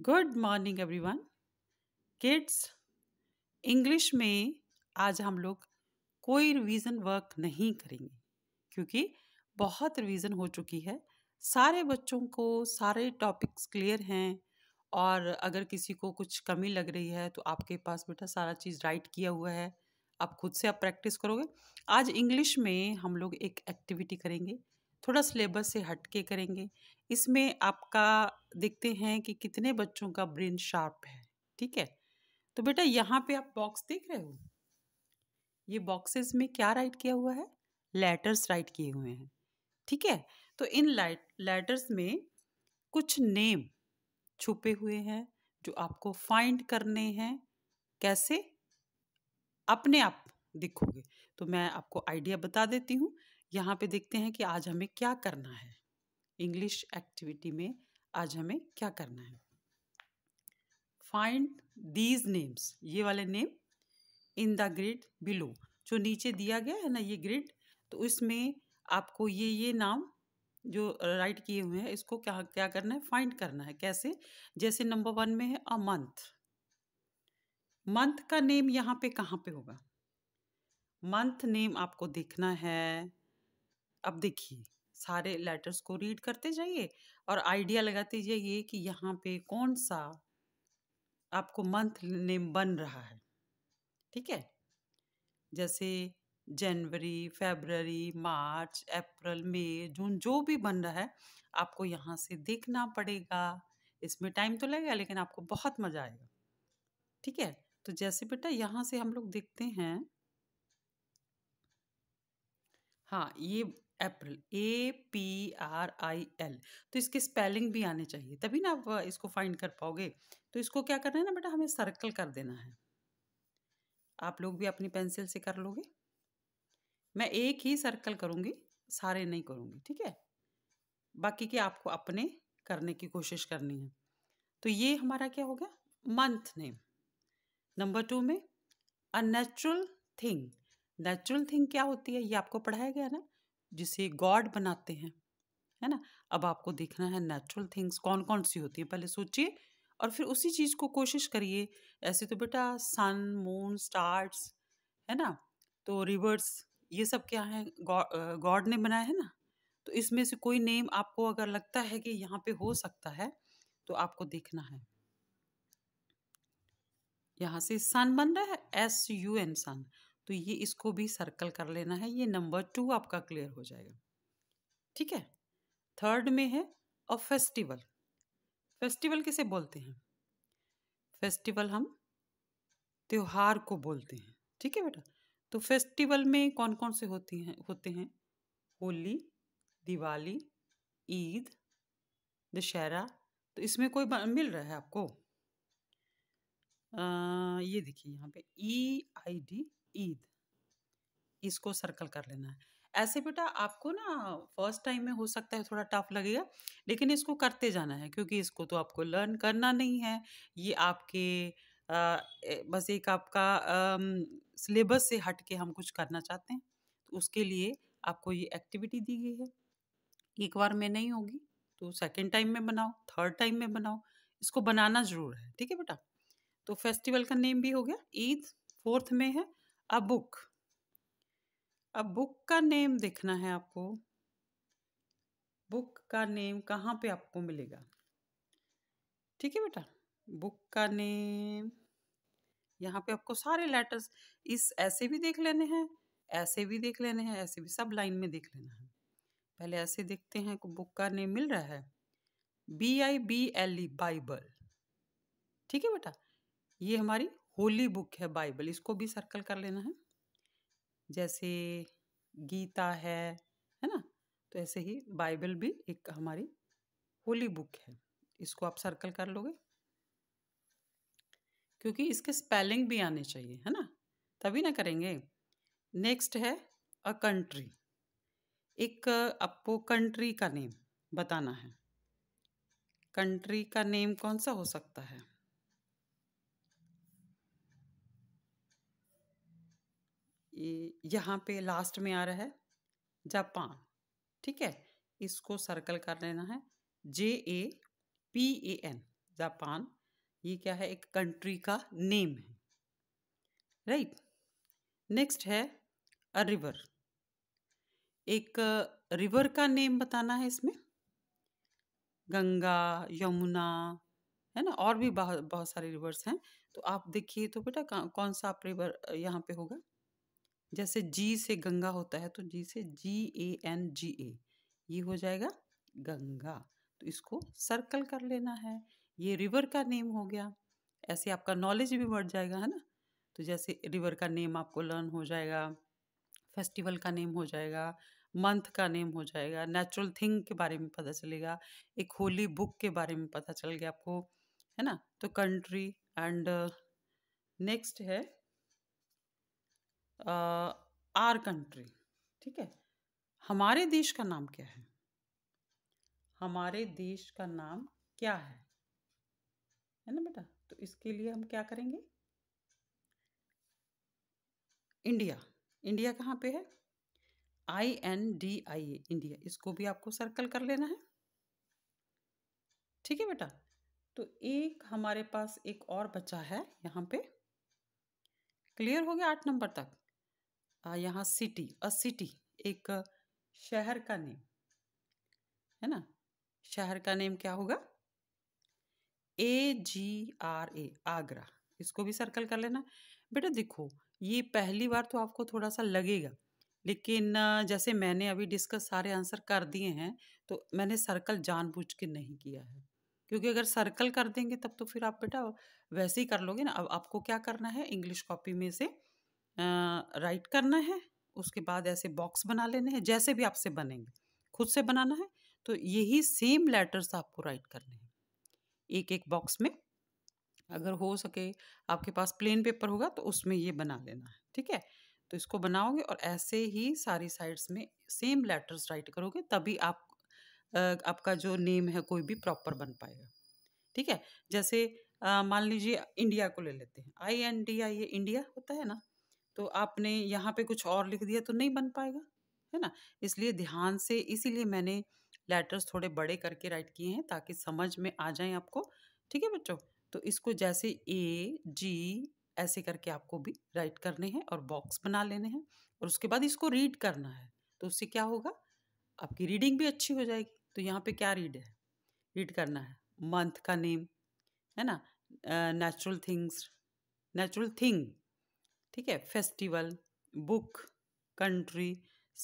good morning everyone kids English में आज हम लोग कोई रिवीजन वर्क नहीं करेंगे क्योंकि बहुत रिवीजन हो चुकी है सारे बच्चों को सारे टॉपिक्स क्लियर हैं और अगर किसी को कुछ कमी लग रही है तो आपके पास बेटा सारा चीज़ राइट किया हुआ है आप खुद से आप प्रैक्टिस करोगे आज इंग्लिश में हम लोग एक एक्टिविटी करेंगे थोड़ा सिलेबस से हटके करेंगे इसमें आपका देखते हैं कि कितने बच्चों का ब्रेन शार्प है ठीक है तो बेटा यहाँ पे आप बॉक्स देख रहे हो ये बॉक्सेस में क्या राइट किया हुआ है लेटर्स राइट किए हुए हैं ठीक है तो इन लाइट लेटर्स में कुछ नेम छुपे हुए हैं जो आपको फाइंड करने हैं कैसे अपने आप देखोगे तो मैं आपको आइडिया बता देती हूँ यहाँ पे देखते हैं कि आज हमें क्या करना है इंग्लिश एक्टिविटी में आज हमें क्या करना है फाइंड दीज नेम्स ये वाले name in the grid below जो नीचे दिया गया है ना ये ग्रिड तो इसमें आपको ये ये नाम जो राइट किए हुए हैं इसको क्या क्या करना है फाइंड करना है कैसे जैसे नंबर वन में है अ मंथ मंथ का नेम यहाँ पे कहाँ पे होगा मंथ नेम आपको देखना है अब देखिए सारे लेटर्स को रीड करते जाइए और आइडिया लगा दीजिए ये कि यहाँ पे कौन सा आपको मंथ नेम बन रहा है ठीक है जैसे जनवरी फेबररी मार्च अप्रैल मई जून जो भी बन रहा है आपको यहाँ से देखना पड़ेगा इसमें टाइम तो लगेगा लेकिन आपको बहुत मज़ा आएगा ठीक है तो जैसे बेटा यहाँ से हम लोग देखते हैं हाँ ये April A P R I L तो इसके स्पेलिंग भी आने चाहिए तभी ना आप इसको फाइंड कर पाओगे तो इसको क्या करना है ना बेटा हमें सर्कल कर देना है आप लोग भी अपनी पेंसिल से कर लोगे मैं एक ही सर्कल करूंगी सारे नहीं करूंगी ठीक है बाकी के आपको अपने करने की कोशिश करनी है तो ये हमारा क्या हो गया मंथ नेम नंबर टू में a natural thing natural thing क्या होती है ये आपको पढ़ाया गया ना जिसे गॉड बनाते हैं है ना अब आपको देखना है नेचुरल थिंग्स कौन कौन सी होती है पहले सोचिए और फिर उसी चीज़ को कोशिश करिए ऐसे तो बेटा सन मून स्टार्स है ना तो रिवर्स ये सब क्या है गॉड ने बनाया है ना तो इसमें से कोई नेम आपको अगर लगता है कि यहाँ पे हो सकता है तो आपको देखना है यहाँ से सन बन रहा है एस यू एन सन तो ये इसको भी सर्कल कर लेना है ये नंबर टू आपका क्लियर हो जाएगा ठीक है थर्ड में है अ फेस्टिवल फेस्टिवल किसे बोलते हैं फेस्टिवल हम त्यौहार को बोलते हैं ठीक है बेटा तो फेस्टिवल में कौन कौन से होती हैं होते हैं होली दिवाली ईद दशहरा तो इसमें कोई मिल रहा है आपको आ, ये देखिए यहाँ पे ई आई डी ईद इसको सर्कल कर लेना है ऐसे बेटा आपको ना फर्स्ट टाइम में हो सकता है थोड़ा टफ लगेगा लेकिन इसको करते जाना है क्योंकि इसको तो आपको लर्न करना नहीं है ये आपके आ, बस एक आपका सिलेबस से हट के हम कुछ करना चाहते हैं तो उसके लिए आपको ये एक्टिविटी दी गई है एक बार में नहीं होगी तो सेकेंड टाइम में बनाओ थर्ड टाइम में बनाओ इसको बनाना ज़रूर है ठीक है बेटा तो फेस्टिवल का नेम भी हो गया ईद फोर्थ में है अ बुक अब बुक का नेम देखना है आपको बुक का नेम कहाँ पे आपको मिलेगा ठीक है बेटा बुक का नेम यहाँ पे आपको सारे लेटर्स इस ऐसे भी देख लेने हैं ऐसे भी देख लेने हैं ऐसे भी सब लाइन में देख लेना है पहले ऐसे देखते हैं को बुक का नेम मिल रहा है B I B L E Bible ठीक है बेटा ये हमारी होली बुक है बाइबल इसको भी सर्कल कर लेना है जैसे गीता है है ना तो ऐसे ही बाइबल भी एक हमारी होली बुक है इसको आप सर्कल कर लोगे क्योंकि इसके स्पेलिंग भी आने चाहिए है ना तभी ना करेंगे नेक्स्ट है अ कंट्री एक आपको कंट्री का नेम बताना है कंट्री का नेम कौन सा हो सकता है यहाँ पे लास्ट में आ रहा है जापान ठीक है इसको सर्कल कर लेना है J A P A N Japan ये क्या है एक कंट्री का नेम है राइट नेक्स्ट है अ रिवर एक रिवर uh, का नेम बताना है इसमें गंगा यमुना है ना और भी बहुत बहुत सारे रिवर्स हैं तो आप देखिए तो बेटा कौन सा आप रिवर uh, यहाँ पे होगा जैसे जी से गंगा होता है तो जी से जी ए एन जी ए ये हो जाएगा गंगा तो इसको सर्कल कर लेना है ये रिवर का नेम हो गया ऐसे आपका नॉलेज भी बढ़ जाएगा है ना तो जैसे रिवर का नेम आपको लर्न हो जाएगा फेस्टिवल का नेम हो जाएगा मंथ का नेम हो जाएगा नेचुरल थिंग के बारे में पता चलेगा एक होली बुक के बारे में पता चल गया आपको है ना तो कंट्री एंड नेक्स्ट है आर कंट्री ठीक है हमारे देश का नाम क्या है हमारे देश का नाम क्या है है ना बेटा तो इसके लिए हम क्या करेंगे इंडिया इंडिया कहाँ पे है I N D I A India इसको भी आपको सर्कल कर लेना है ठीक है बेटा तो एक हमारे पास एक और बच्चा है यहाँ पे क्लियर हो गया आठ नंबर तक यहाँ सिटी अ सिटी एक शहर का नेम है ना शहर का नेम क्या होगा ए जी आर ए आगरा इसको भी सर्कल कर लेना बेटा देखो ये पहली बार तो आपको थोड़ा सा लगेगा लेकिन जैसे मैंने अभी डिस्कस सारे आंसर कर दिए हैं तो मैंने सर्कल जानबूझ के नहीं किया है क्योंकि अगर सर्कल कर देंगे तब तो फिर आप बेटा वैसे ही कर लोगे ना अब आपको क्या करना है इंग्लिश कॉपी में से राइट करना है उसके बाद ऐसे बॉक्स बना लेने हैं जैसे भी आपसे बनेंगे खुद से बनाना है तो यही सेम लेटर्स आपको राइट करने हैं एक एक बॉक्स में अगर हो सके आपके पास प्लेन पेपर होगा तो उसमें ये बना लेना है ठीक है तो इसको बनाओगे और ऐसे ही सारी साइड्स में सेम लेटर्स राइट करोगे तभी आप आपका जो नेम है कोई भी प्रॉपर बन पाएगा ठीक है जैसे मान लीजिए इंडिया को ले लेते हैं I N D I A India होता है ना तो आपने यहाँ पे कुछ और लिख दिया तो नहीं बन पाएगा है ना इसलिए ध्यान से इसीलिए मैंने लेटर्स थोड़े बड़े करके राइट किए हैं ताकि समझ में आ जाए आपको ठीक है बच्चों तो इसको जैसे ए जी ऐसे करके आपको भी राइट करने हैं और बॉक्स बना लेने हैं और उसके बाद इसको रीड करना है तो उससे क्या होगा आपकी रीडिंग भी अच्छी हो जाएगी तो यहाँ पे क्या रीड है रीड करना है मंथ का नेम है ना नेचुरल थिंग्स नेचुरल थिंग ठीक है festival book country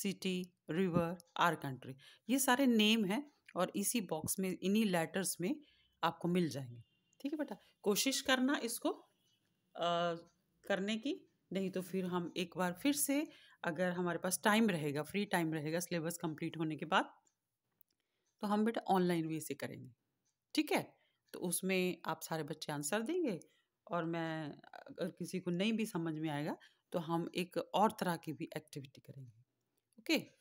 city river our country ये सारे नेम हैं और इसी बॉक्स में इन्हीं लेटर्स में आपको मिल जाएंगे ठीक है बेटा कोशिश करना इसको आ, करने की नहीं तो फिर हम एक बार फिर से अगर हमारे पास टाइम रहेगा फ्री टाइम रहेगा सिलेबस कंप्लीट होने के बाद तो हम बेटा ऑनलाइन भी इसे करेंगे ठीक है तो उसमें आप सारे बच्चे आंसर देंगे और मैं अगर किसी को नहीं भी समझ में आएगा तो हम एक और तरह की भी एक्टिविटी करेंगे ओके